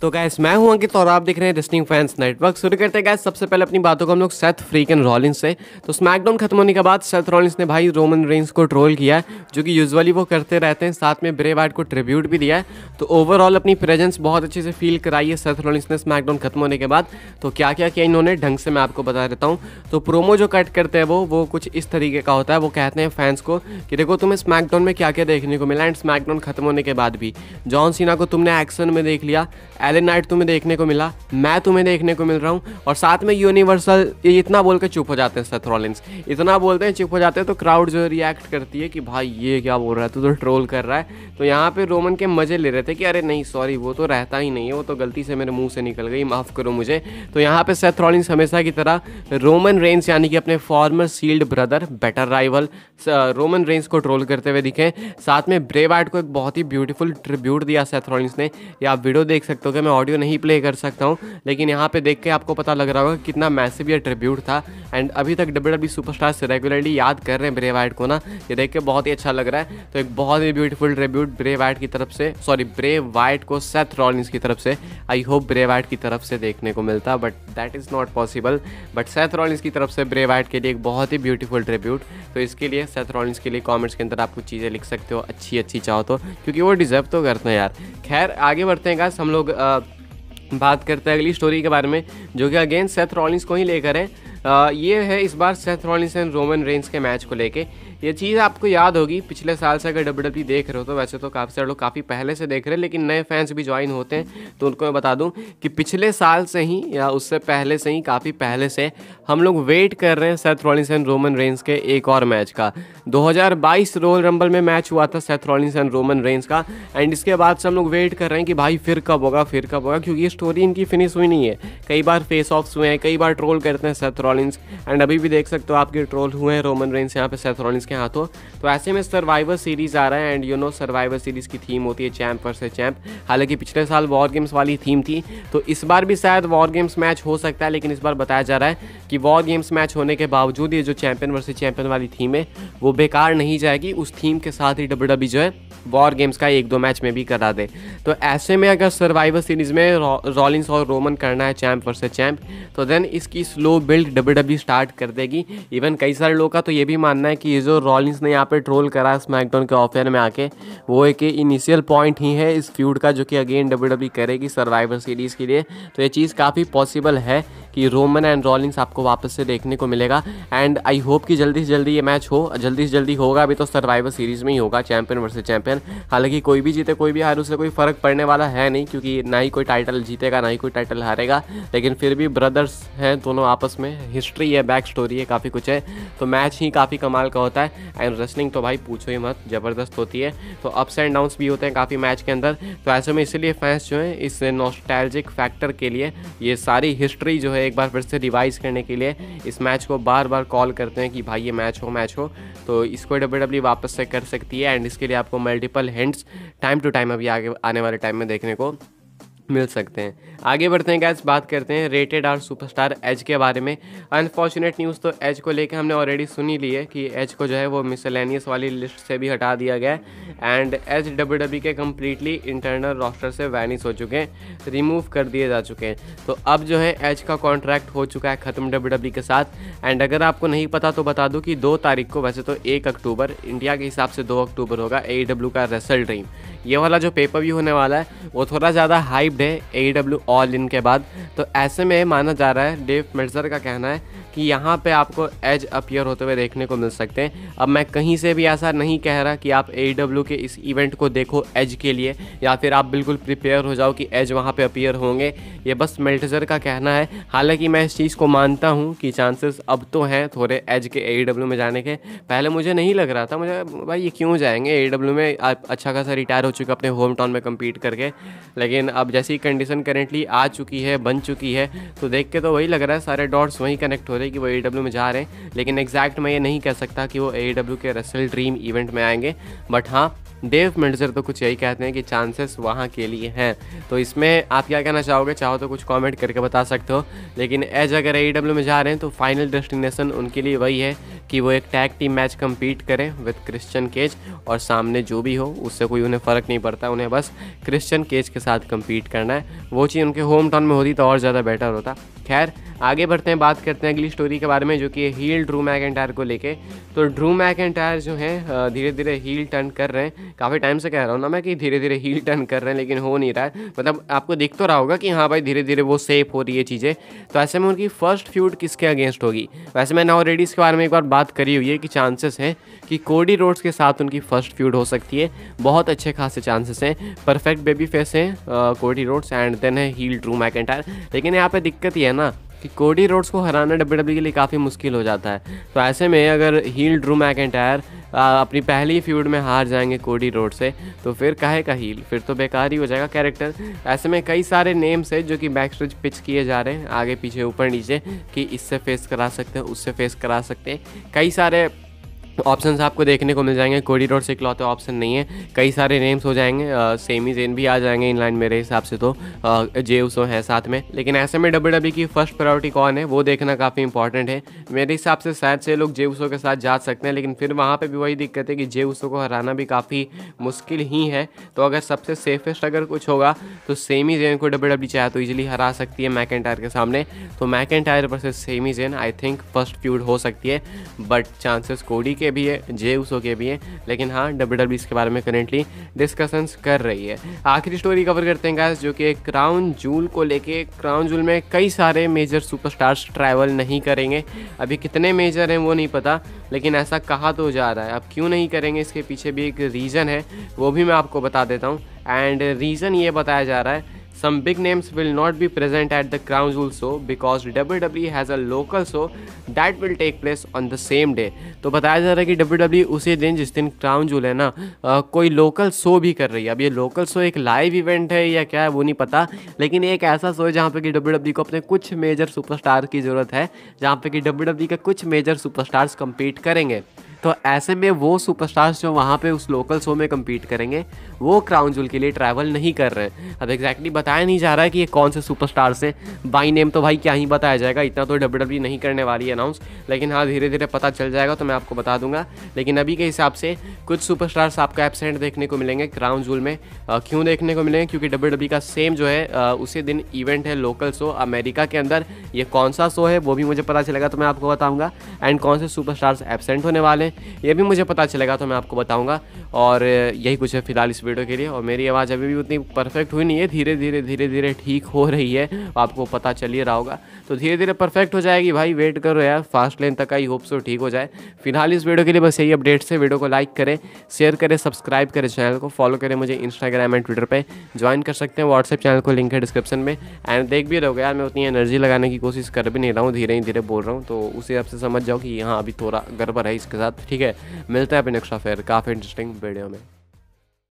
तो गैस मैं हूं अंकित और आप देख रहे हैं रिस्टिंग फैंस नेटवर्क शुरू करते हैं गैस सबसे पहले अपनी बातों को हम लोग सेथ एंड रॉलिंस से तो स्मैकडाउन खत्म होने के बाद सेथ रॉलिंस ने भाई रोमन रेंस को ट्रोल किया है जो कि यूजुअली वो करते रहते हैं साथ में ब्रेव को ट्रिब्यूट भी दिया है तो ओवरऑल अपनी प्रेजेंस बहुत अच्छे से फील कराई है सेथ रॉलिंस ने स्मैकडाउन खत्म होने के बाद तो क्या क्या किया इन्होंने ढंग से मैं आपको बता देता हूँ तो प्रोमो जो कट करते हैं वो वो कुछ इस तरीके का होता है वो कहते हैं फैंस को कि देखो तुम्हें स्मैकडाउन में क्या क्या देखने को मिला एंड स्मैकडाउन खत्म होने के बाद भी जॉन सीना को तुमने एक्शन में देख लिया एलन नाइट तुम्हें देखने को मिला मैं तुम्हें देखने को मिल रहा हूँ और साथ में यूनिवर्सल ये इतना बोल के चुप हो जाते हैं सेथ रॉलिंस इतना बोलते हैं चुप हो जाते हैं तो क्राउड जो रिएक्ट करती है कि भाई ये क्या बोल रहा है तू तो ट्रोल कर रहा है तो यहाँ पर रोमन के मज़े ले रहे थे कि अरे नहीं सॉरी वो तो रहता ही नहीं है वो तो गलती से मेरे मुँह से निकल गई माफ़ करो मुझे तो यहाँ पर सेथ रॉलिंस हमेशा की तरह रोमन रेंस यानी कि अपने former Shield brother bitter rival Roman Reigns को ट्रोल करते हुए दिखे साथ में ब्रेवाइट को एक बहुत ही ब्यूटीफुल ट्रिब्यूट दिया सेथ रॉलिंस ने या आप वीडियो देख सकते हो पे मैं ऑडियो नहीं प्ले कर सकता हूँ लेकिन यहाँ पे देख के आपको पता लग रहा होगा कितना मैसिव यह ट्रिब्यूट था एंड अभी तक डब्ल्यू डब्ल्यू सुपरस्टार्स रेगुलरली याद कर रहे हैं ब्रे वाइट को ना ये देख के बहुत ही अच्छा लग रहा है तो एक बहुत ही ब्यूटीफुल ट्रिब्यूट ब्रे वाइट की तरफ से सॉरी ब्रे वाइट को सेथ रॉलिंस की तरफ से आई होप ब्रे वाइट की तरफ से देखने को मिलता but that is not possible but Seth Rollins की तरफ से ब्रे वाइट के लिए एक बहुत ही ब्यूटीफुल ट्रिब्यूट तो इसके लिए सेथ रॉलिंस के लिए कॉमेंट्स के अंदर आप कुछ चीज़ें लिख सकते हो अच्छी अच्छी चाहो तो क्योंकि वो डिजर्व तो करते हैं यार खैर आगे बढ़ते हैं गाइस हम लोग आ, बात करते हैं अगली स्टोरी के बारे में जो कि अगेन सेथ रॉलिंस को ही लेकर है आ, ये है इस बार Seth Rollins and Roman Reigns के मैच को लेके ये चीज़ आपको याद होगी पिछले साल से अगर डब्ल्यू डब्ल्यू e देख रहे हो तो वैसे तो काफ़ी सारे लोग काफ़ी पहले से देख रहे हैं लेकिन नए फैंस भी ज्वाइन होते हैं तो उनको मैं बता दूं कि पिछले साल से ही या उससे पहले से ही काफ़ी पहले से हम लोग वेट कर रहे हैं Seth Rollins and Roman Reigns के एक और मैच का 2022 रोयल रंबल में मैच हुआ था Seth Rollins and Roman Reigns का एंड इसके बाद से हम लोग वेट कर रहे हैं कि भाई फिर कब होगा फिर कब होगा क्योंकि ये स्टोरी इनकी फिनिश हुई नहीं है कई बार फेस ऑफ्स हुए हैं कई बार ट्रोल करते हैं सेथ रॉलिंस एंड अभी भी देख सकते हो आपके ट्रोल हुए हैं रोमन रेंज यहाँ पे सेथ रॉलिंस के हाथों तो ऐसे में सर्वाइवर सीरीज़ आ रहा है and you know Survivor Series की थीम होती है चैम्प वर्सेस चैम्प हालांकि पिछले साल वॉर गेम्स वाली थीम थी तो इस बार भी शायद वॉर गेम्स मैच हो सकता है लेकिन इस बार बताया जा रहा है कि वॉर गेम्स मैच होने के बावजूद ये जो चैंपियन वर्सेज चैंपियन वाली थीम है वो बेकार नहीं जाएगी उस थीम के साथ ही डब्ल्यू डब्ल्यू e जो है वॉर गेम्स का एक दो मैच में भी करा दे तो ऐसे में अगर सर्वाइवर सीरीज़ में रॉलिंस और रोमन करना है चैंप वर्सेज चैम्प तो देन इसकी स्लो बिल्ड डब्ल्यू स्टार्ट कर देगी इवन कई सारे लोगों का तो ये भी मानना है कि ये जो रॉलिंस ने यहाँ पे ट्रोल करा स्मैकडाउन के ऑफेयर में आके वो एक इनिशियल पॉइंट ही है इस फ्यूड का जो कि अगेन डब्ल्यू e करेगी सर्वाइवर सीरीज़ के लिए तो ये चीज़ काफ़ी पॉसिबल है कि रोमन एंड रॉलिंग्स आपको वापस से देखने को मिलेगा एंड आई होप कि जल्दी से जल्दी ये मैच हो जल्दी से जल्दी होगा अभी तो सर्वाइवर सीरीज़ में ही होगा चैंपियन वर्सेज चैंपियन हालांकि कोई भी जीते कोई भी हारे उससे कोई फ़र्क पड़ने वाला है नहीं क्योंकि ना ही कोई टाइटल जीतेगा ना ही कोई टाइटल हारेगा लेकिन फिर भी ब्रदर्स हैं दोनों आपस में हिस्ट्री है बैक स्टोरी है काफ़ी कुछ है तो मैच ही काफ़ी कमाल का होता है एंड रेसलिंग तो भाई पूछो ही मत ज़बरदस्त होती है तो अप्स एंड डाउन्स भी होते हैं काफ़ी मैच के अंदर तो ऐसे में इसलिए फैंस जो हैं इस नॉस्टैल्जिक फैक्टर के लिए ये सारी हिस्ट्री जो है एक बार फिर से रिवाइज करने के लिए इस मैच को बार बार कॉल करते हैं कि भाई ये मैच हो मैच हो तो इसको डब्ल्यू e वापस से कर सकती है एंड इसके लिए आपको multiple hints time to time अभी आगे आने वाले टाइम में देखने को मिल सकते हैं आगे बढ़ते हैं गैस बात करते हैं रेटेड आर सुपरस्टार एज के बारे में अनफॉर्चुनेट न्यूज़ तो एज को लेकर हमने ऑलरेडी सुनी ली है कि एज को जो है वो मिसलैनियस वाली लिस्ट से भी हटा दिया गया है एंड एज डब्ल्यू डब्ल्यू के कम्प्लीटली इंटरनल रॉस्टर से वैनिस हो चुके हैं रिमूव कर दिए जा चुके हैं तो अब जो है एज का कॉन्ट्रैक्ट हो चुका है ख़त्म डब्ल्यू डब्ल्यू e के साथ एंड अगर आपको नहीं पता तो बता दूँ कि दो तारीख को वैसे तो एक अक्टूबर इंडिया के हिसाब से दो अक्टूबर होगा ए डब्ल्यू e का रेसल ड्रीम ये वाला जो पेपर व्यू होने वाला है वो थोड़ा ज़्यादा हाइप्ड है ए डब्ल्यू ऑल इन के बाद तो ऐसे में माना जा रहा है डेव मिर्जर का कहना है कि यहाँ पे आपको एज अपियर होते हुए देखने को मिल सकते हैं अब मैं कहीं से भी ऐसा नहीं कह रहा कि आप ए e के इस इवेंट को देखो एज के लिए या फिर आप बिल्कुल प्रिपेयर हो जाओ कि एज वहाँ पर अपियर होंगे ये बस मेल्टजर का कहना है हालाँकि मैं इस चीज़ को मानता हूँ कि चांसेस अब तो हैं थोड़े एज के ए e में जाने के पहले मुझे नहीं लग रहा था मुझे भाई ये क्यों जाएंगे ए e में अच्छा खासा रिटायर हो चुका अपने होम टाउन में कम्पीट करके लेकिन अब जैसी कंडीशन करेंटली आ चुकी है बन चुकी है तो देख के तो वही लग रहा है सारे डॉट्स वहीं कनेक्ट हो रहे हैं कि वो ए e में जा रहे हैं लेकिन एग्जैक्ट मैं ये नहीं कह सकता कि वो ए e के रसल ड्रीम इवेंट में आएंगे बट हाँ डेव मिर्जर तो कुछ यही कहते हैं कि चांसेस वहाँ के लिए हैं तो इसमें आप क्या कहना चाहोगे चाहो तो कुछ कमेंट करके बता सकते हो लेकिन एज अगर ए e में जा रहे हैं तो फाइनल डेस्टिनेशन उनके लिए वही है कि वो एक टैग टीम मैच कम्पीट करें विद क्रिश्चियन केज और सामने जो भी हो उससे कोई उन्हें फ़र्क नहीं पड़ता उन्हें बस क्रिश्चियन केज के साथ कम्पीट करना है वो चीज़ उनके होम टाउन में होती तो और ज़्यादा बेटर होता खैर आगे बढ़ते हैं बात करते हैं अगली स्टोरी के बारे में जो कि हील ड्रू मैक एंटायर को लेके तो ड्रू मैक एंटायर जो है धीरे धीरे हील टर्न कर रहे हैं काफ़ी टाइम से कह रहा हूँ ना मैं कि धीरे धीरे हील टर्न कर रहे हैं लेकिन हो नहीं रहा है मतलब आपको दिख तो रहा होगा कि हाँ भाई धीरे धीरे वो सेफ हो रही है चीज़ें तो ऐसे में उनकी फर्स्ट फ्यूड किसके अगेंस्ट होगी वैसे मैंने ऑलरेडी इसके बारे में एक बार बात करी हुई है कि चांसेस हैं कि कोडी रोड्स के साथ उनकी फर्स्ट फ्यूड हो सकती है बहुत अच्छे खासे चांसेस हैं परफेक्ट बेबी फेस हैं कोडी रोड्स एंड देन है हील ड्रू मैकेंटायर लेकिन यहाँ पर दिक्कत ही है ना कि कोडी रोड्स को हराना डब्ल्यू e के लिए काफ़ी मुश्किल हो जाता है तो ऐसे में अगर हील ड्रू मैक एंटायर अपनी पहली फ्यूड में हार जाएंगे कोडी रोड से तो फिर कहे का हील फिर तो बेकार ही हो जाएगा कैरेक्टर ऐसे में कई सारे नेम्स है जो कि बैक स्टेज पिच किए जा रहे हैं आगे पीछे ऊपर नीचे कि इससे फेस करा सकते हैं उससे फेस करा सकते हैं कई सारे ऑप्शन आपको देखने को मिल जाएंगे कोरिडोर से इकलौते ऑप्शन नहीं है कई सारे नेम्स हो जाएंगे सेमी जेन भी आ जाएंगे इनलाइन मेरे हिसाब से तो जे उसो तो है साथ में लेकिन ऐसे में डब्ल्यू डब्ल्यू e की फर्स्ट प्रायोरिटी कौन है वो देखना काफ़ी इंपॉर्टेंट है मेरे हिसाब से शायद से लोग जे उसो के साथ जा सकते हैं लेकिन फिर वहाँ पर भी वही दिक्कत है कि जे उसो को हराना भी काफ़ी मुश्किल ही है तो अगर सबसे सेफेस्ट अगर कुछ होगा तो सेमी जेन को डब्ल्यू डब्ल्यू e चाहे तो ईजिली हरा सकती है मैक के सामने तो Mac and versus Sami Zayn I think first feud हो सकती है बट चांसेस कोडी के भी है जे उसो के भी है लेकिन हाँ डब्ल्यू डब्ल्यू e इसके बारे में करेंटली डिस्कशंस कर रही है आखिरी स्टोरी कवर करते हैं गाइस जो कि क्राउन जूल को लेके क्राउन जूल में कई सारे मेजर सुपरस्टार्स ट्रैवल नहीं करेंगे अभी कितने मेजर हैं वो नहीं पता लेकिन ऐसा कहा तो जा रहा है अब क्यों नहीं करेंगे इसके पीछे भी एक रीज़न है वो भी मैं आपको बता देता हूँ एंड रीज़न ये बताया जा रहा है some big names will not be present at the Crown Jewel show because W W has a local show that will take place on the same day तो बताया जा रहा है कि डब्ल्यू डब्ल्यू e उसी दिन जिस दिन क्राउन जूल है ना आ, कोई लोकल शो भी कर रही है अब ये लोकल शो एक लाइव इवेंट है या क्या है वो नहीं पता लेकिन एक ऐसा शो है जहाँ पर कि डब्ल्यू डब्ल्यू e को अपने कुछ मेजर सुपरस्टार की ज़रूरत है जहाँ पर कि डब्ल्यू डब्ल्यू का कुछ मेजर सुपरस्टार्स कम्पीट करेंगे तो ऐसे में वो सुपरस्टार्स जो वहाँ पे उस लोकल शो में कम्पीट करेंगे वो क्राउन जूल के लिए ट्रैवल नहीं कर रहे हैं अब एग्जैक्टली बताया नहीं जा रहा है कि ये कौन से सुपरस्टार्स हैं बाई नेम तो भाई क्या ही बताया जाएगा इतना तो डब्ल्यू डब्ल्यू e नहीं करने वाली अनाउंस लेकिन हाँ धीरे धीरे पता चल जाएगा तो मैं आपको बता दूंगा लेकिन अभी के हिसाब से कुछ सुपरस्टार्स आपको एबसेंट देखने को मिलेंगे क्राउन जूल में क्यों देखने को मिलेंगे क्योंकि डब्ल्यू डब्ल्यू e का सेम जो है उसी दिन इवेंट है लोकल शो अमेरिका के अंदर ये कौन सा शो है वो भी मुझे पता चलेगा तो मैं आपको बताऊँगा एंड कौन से सुपरस्टार्स एबसेंट होने वाले हैं ये भी मुझे पता चलेगा तो मैं आपको बताऊँगा और यही कुछ है फिलहाल इस वीडियो के लिए और मेरी आवाज़ अभी भी उतनी परफेक्ट हुई नहीं है धीरे धीरे धीरे धीरे ठीक हो रही है आपको पता चल ही रहा होगा तो धीरे धीरे परफेक्ट हो जाएगी भाई वेट करो यार फास्ट लेन तक आई होप सो ठीक हो जाए फिलहाल इस वीडियो के लिए बस यही अपडेट्स है वीडियो को लाइक करें शेयर करें सब्सक्राइब करें चैनल को फॉलो करें मुझे इंस्टाग्राम एंड ट्विटर पर ज्वाइन कर सकते हैं व्हाट्सएप चैनल को लिंक है डिस्क्रिप्शन में एंड देख भी रहोगे यार मैं उतनी एनर्जी लगाने की कोशिश कर भी नहीं रहा हूँ धीरे ही धीरे बोल रहा हूँ तो उसे आपसे समझ जाओ कि हाँ अभी थोड़ा गड़बड़ है इसके साथ ठीक है मिलते हैं अपने नेक्स्ट अफेयर काफ़ी इंटरेस्टिंग वीडियो में